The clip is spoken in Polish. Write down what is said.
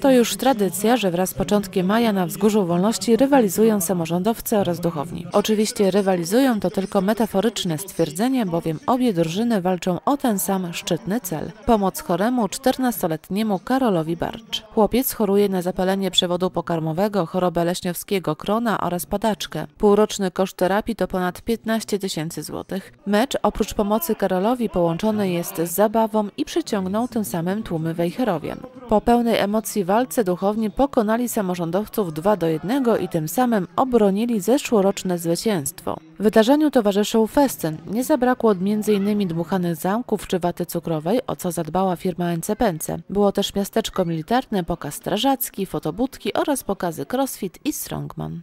To już tradycja, że wraz z początkiem maja na Wzgórzu Wolności rywalizują samorządowcy oraz duchowni. Oczywiście rywalizują to tylko metaforyczne stwierdzenie, bowiem obie drużyny walczą o ten sam szczytny cel. Pomoc choremu 14-letniemu Karolowi Barcz. Chłopiec choruje na zapalenie przewodu pokarmowego, chorobę leśniowskiego krona oraz padaczkę. Półroczny koszt terapii to ponad 15 tysięcy złotych. Mecz oprócz pomocy Karolowi połączony jest z zabawą i przyciągnął tym samym tłumy Wejherowian. Po pełnej emocji walce duchowni pokonali samorządowców 2 do 1 i tym samym obronili zeszłoroczne zwycięstwo. Wydarzeniu towarzyszył festyn. Nie zabrakło od m.in. dmuchanych zamków czy waty cukrowej, o co zadbała firma Encepence. Było też miasteczko militarne, pokaz strażacki, fotobudki oraz pokazy crossfit i strongman.